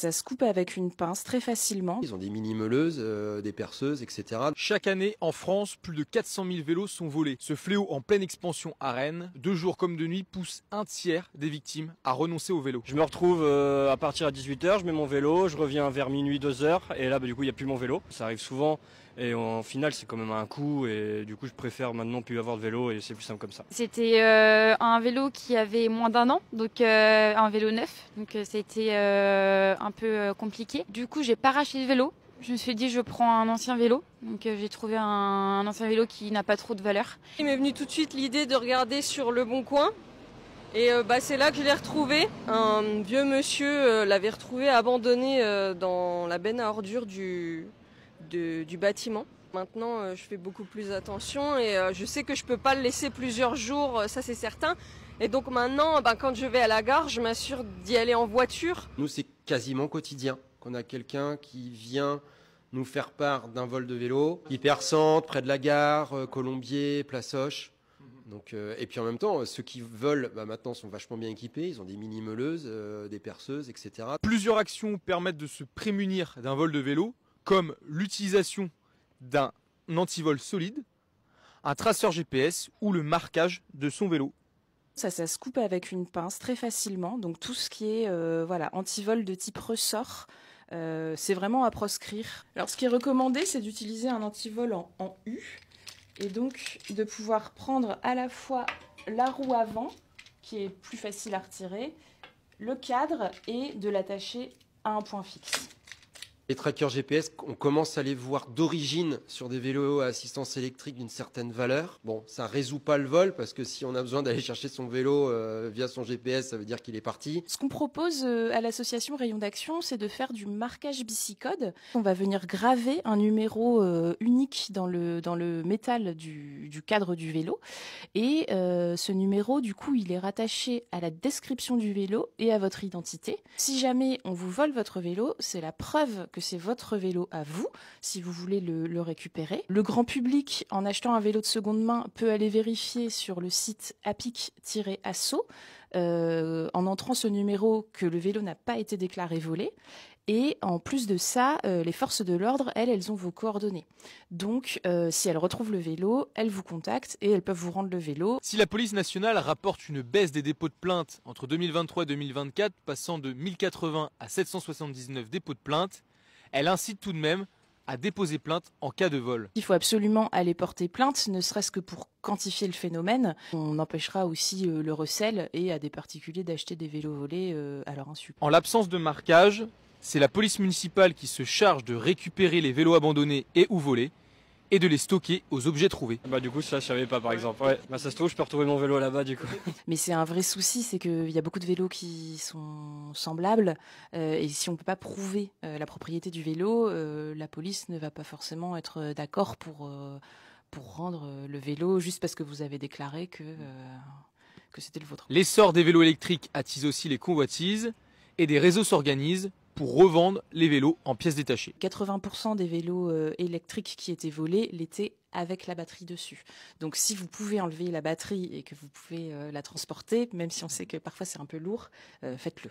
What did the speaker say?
Ça se coupe avec une pince très facilement. Ils ont des mini-meuleuses, euh, des perceuses, etc. Chaque année, en France, plus de 400 000 vélos sont volés. Ce fléau en pleine expansion à Rennes, de jour comme de nuit, pousse un tiers des victimes à renoncer au vélo. Je me retrouve euh, à partir à 18h, je mets mon vélo, je reviens vers minuit, 2h, et là, bah, du coup, il n'y a plus mon vélo. Ça arrive souvent et en finale, c'est quand même un coup. Et du coup, je préfère maintenant plus avoir de vélo et c'est plus simple comme ça. C'était euh, un vélo qui avait moins d'un an, donc euh, un vélo neuf. Donc c'était euh, un peu compliqué. Du coup, j'ai pas racheté de vélo. Je me suis dit, je prends un ancien vélo. Donc j'ai trouvé un, ancien vélo qui n'a pas trop de valeur. Il m'est venu tout de suite l'idée de regarder sur Le Bon Coin. Et bah, c'est là que je l'ai retrouvé. Un vieux monsieur l'avait retrouvé abandonné dans la benne à ordures du, du bâtiment. Maintenant, euh, je fais beaucoup plus attention et euh, je sais que je peux pas le laisser plusieurs jours, euh, ça c'est certain. Et donc maintenant, ben, quand je vais à la gare, je m'assure d'y aller en voiture. Nous, c'est quasiment quotidien qu'on a quelqu'un qui vient nous faire part d'un vol de vélo, hypercentre, près de la gare, Colombier, Place Donc, et puis en même temps, ceux qui volent, bah, maintenant sont vachement bien équipés, ils ont des mini-meuleuses, des perceuses, etc. Plusieurs actions permettent de se prémunir d'un vol de vélo comme l'utilisation d'un antivol solide, un traceur GPS ou le marquage de son vélo. Ça, ça se coupe avec une pince très facilement. Donc tout ce qui est euh, voilà antivol de type ressort, euh, c'est vraiment à proscrire. Alors ce qui est recommandé, c'est d'utiliser un antivol en, en U et donc de pouvoir prendre à la fois la roue avant, qui est plus facile à retirer, le cadre et de l'attacher à un point fixe les trackers GPS, on commence à les voir d'origine sur des vélos à assistance électrique d'une certaine valeur. Bon, ça résout pas le vol parce que si on a besoin d'aller chercher son vélo euh, via son GPS, ça veut dire qu'il est parti. Ce qu'on propose euh, à l'association Rayon d'Action, c'est de faire du marquage Bicicode. On va venir graver un numéro euh, unique dans le, dans le métal du, du cadre du vélo. Et ce numéro, du coup, il est rattaché à la description du vélo et à votre identité. Si jamais on vous vole votre vélo, c'est la preuve que c'est votre vélo à vous, si vous voulez le, récupérer. Le grand public, en achetant un vélo de seconde main, peut aller vérifier sur le site apic-asso, euh, en entrant ce numéro, que le vélo n'a pas été déclaré volé. Et en plus de ça, euh, les forces de l'ordre, elles, elles ont vos coordonnées. Donc, euh, si elles retrouvent le vélo, elles vous contactent et elles peuvent vous rendre le vélo. Si la police nationale rapporte une baisse des dépôts de plaintes entre 2023 et 2024, passant de 1080 à 779 dépôts de plaintes elle incite tout de même à déposer plainte en cas de vol. Il faut absolument aller porter plainte, ne serait-ce que pour quantifier le phénomène. On empêchera aussi euh, le recel et à des particuliers d'acheter des vélos volés euh, à leur insu. En l'absence de marquage, c'est la police municipale qui se charge de récupérer les vélos abandonnés et ou volés et de les stocker aux objets trouvés. Bah du coup ça je savais pas par exemple. Ouais. Bah, ça se trouve je peux retrouver mon vélo là-bas du coup. Mais c'est un vrai souci, c'est qu'il y a beaucoup de vélos qui sont semblables euh, et si on peut pas prouver euh, la propriété du vélo, euh, la police ne va pas forcément être d'accord pour pour rendre le vélo juste parce que vous avez déclaré que que c'était le vôtre. L'essor des vélos électriques attise aussi les convoitises et des réseaux s'organisent pour revendre les vélos en pièces détachées. 80% des vélos euh, électriques qui étaient volés l'étaient avec la batterie dessus. Donc si vous pouvez enlever la batterie et que vous pouvez euh, la transporter, même si on sait que parfois c'est un peu lourd, euh, faites-le.